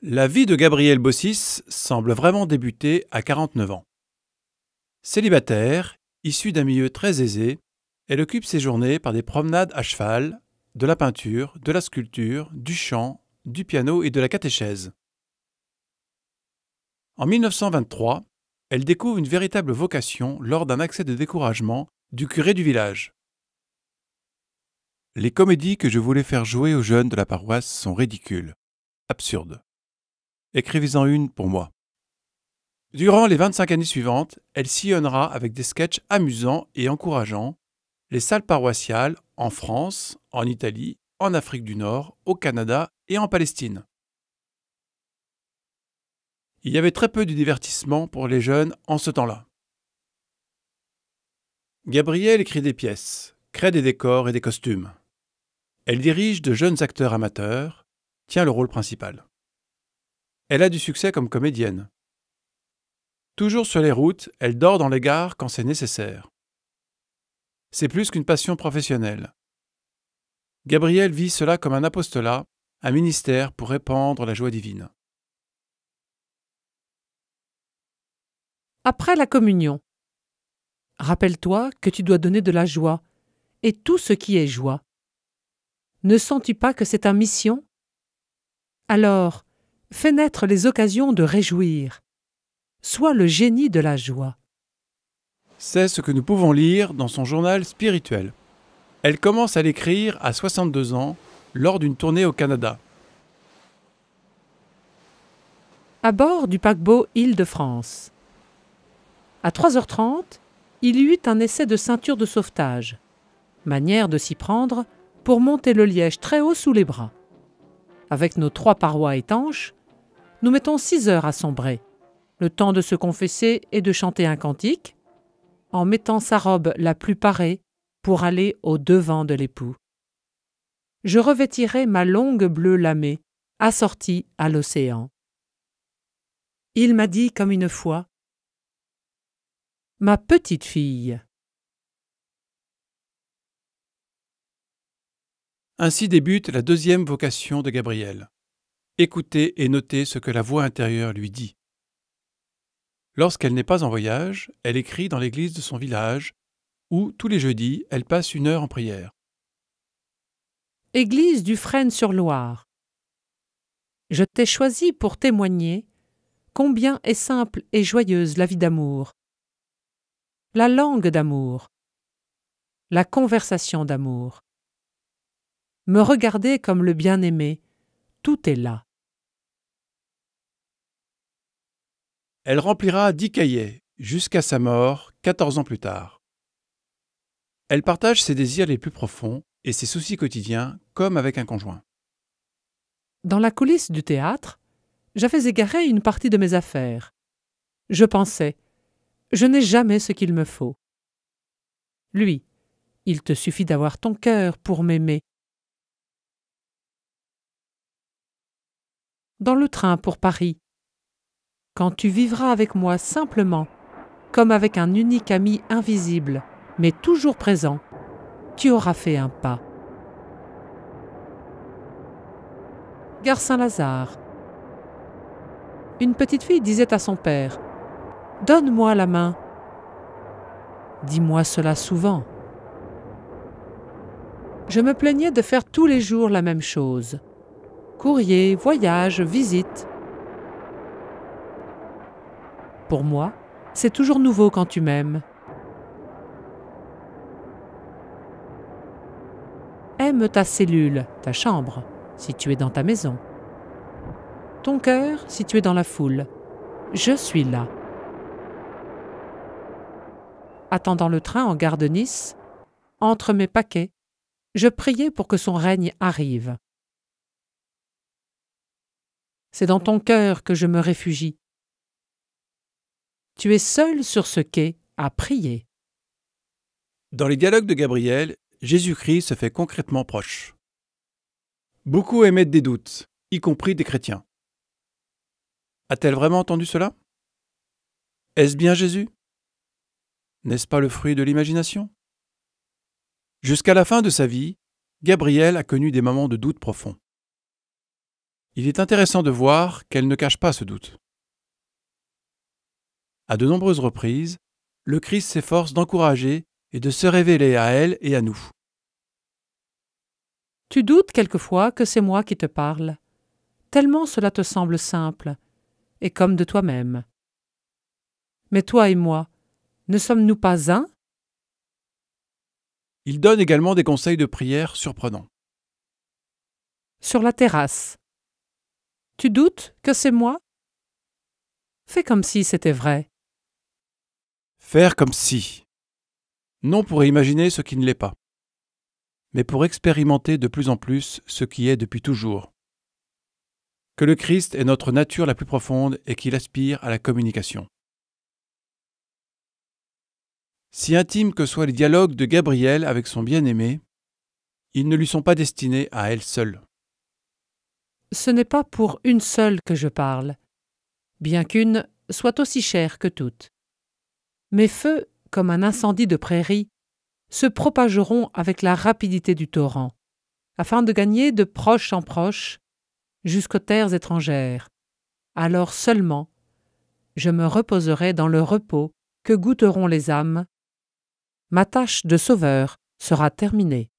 La vie de Gabrielle Bossis semble vraiment débuter à 49 ans. Célibataire, issue d'un milieu très aisé, elle occupe ses journées par des promenades à cheval, de la peinture, de la sculpture, du chant, du piano et de la catéchèse. En 1923, elle découvre une véritable vocation lors d'un accès de découragement du curé du village. Les comédies que je voulais faire jouer aux jeunes de la paroisse sont ridicules, absurdes. Écrivez-en une pour moi. Durant les 25 années suivantes, elle sillonnera avec des sketchs amusants et encourageants les salles paroissiales en France, en Italie, en Afrique du Nord, au Canada et en Palestine. Il y avait très peu de divertissement pour les jeunes en ce temps-là. Gabrielle écrit des pièces, crée des décors et des costumes. Elle dirige de jeunes acteurs amateurs, tient le rôle principal. Elle a du succès comme comédienne. Toujours sur les routes, elle dort dans les gares quand c'est nécessaire. C'est plus qu'une passion professionnelle. Gabrielle vit cela comme un apostolat, un ministère pour répandre la joie divine. Après la communion, rappelle-toi que tu dois donner de la joie, et tout ce qui est joie. Ne sens-tu pas que c'est ta mission Alors, fait naître les occasions de réjouir. Sois le génie de la joie. C'est ce que nous pouvons lire dans son journal spirituel. Elle commence à l'écrire à 62 ans lors d'une tournée au Canada. À bord du paquebot Île-de-France. À 3h30, il y eut un essai de ceinture de sauvetage, manière de s'y prendre pour monter le liège très haut sous les bras. Avec nos trois parois étanches, nous mettons six heures à sombrer. Le temps de se confesser et de chanter un cantique, en mettant sa robe la plus parée pour aller au devant de l'époux. Je revêtirai ma longue bleue lamée, assortie à l'océan. Il m'a dit comme une fois Ma petite fille. Ainsi débute la deuxième vocation de Gabriel. Écoutez et notez ce que la voix intérieure lui dit. Lorsqu'elle n'est pas en voyage, elle écrit dans l'église de son village, où tous les jeudis, elle passe une heure en prière. Église du Fresne-sur-Loire. Je t'ai choisi pour témoigner combien est simple et joyeuse la vie d'amour, la langue d'amour, la conversation d'amour. Me regarder comme le bien-aimé, tout est là. Elle remplira dix cahiers jusqu'à sa mort, quatorze ans plus tard. Elle partage ses désirs les plus profonds et ses soucis quotidiens comme avec un conjoint. Dans la coulisse du théâtre, j'avais égaré une partie de mes affaires. Je pensais, je n'ai jamais ce qu'il me faut. Lui, il te suffit d'avoir ton cœur pour m'aimer. Dans le train pour Paris, quand tu vivras avec moi simplement, comme avec un unique ami invisible, mais toujours présent, tu auras fait un pas. Gare Saint-Lazare. Une petite fille disait à son père Donne-moi la main. Dis-moi cela souvent. Je me plaignais de faire tous les jours la même chose. Courrier, voyage, visite. Pour moi, c'est toujours nouveau quand tu m'aimes. Aime ta cellule, ta chambre, si tu es dans ta maison. Ton cœur, si tu es dans la foule. Je suis là. Attendant le train en gare de Nice, entre mes paquets, je priais pour que son règne arrive. C'est dans ton cœur que je me réfugie, tu es seul sur ce quai à prier. Dans les dialogues de Gabriel, Jésus-Christ se fait concrètement proche. Beaucoup émettent des doutes, y compris des chrétiens. A-t-elle vraiment entendu cela Est-ce bien Jésus N'est-ce pas le fruit de l'imagination Jusqu'à la fin de sa vie, Gabriel a connu des moments de doute profond. Il est intéressant de voir qu'elle ne cache pas ce doute. À de nombreuses reprises, le Christ s'efforce d'encourager et de se révéler à elle et à nous. Tu doutes quelquefois que c'est moi qui te parle, tellement cela te semble simple, et comme de toi-même. Mais toi et moi, ne sommes-nous pas un Il donne également des conseils de prière surprenants. Sur la terrasse. Tu doutes que c'est moi Fais comme si c'était vrai. Faire comme si. Non pour imaginer ce qui ne l'est pas, mais pour expérimenter de plus en plus ce qui est depuis toujours. Que le Christ est notre nature la plus profonde et qu'il aspire à la communication. Si intimes que soient les dialogues de Gabriel avec son bien-aimé, ils ne lui sont pas destinés à elle seule. Ce n'est pas pour une seule que je parle, bien qu'une soit aussi chère que toutes. Mes feux, comme un incendie de prairie, se propageront avec la rapidité du torrent, afin de gagner de proche en proche jusqu'aux terres étrangères. Alors seulement, je me reposerai dans le repos que goûteront les âmes. Ma tâche de sauveur sera terminée.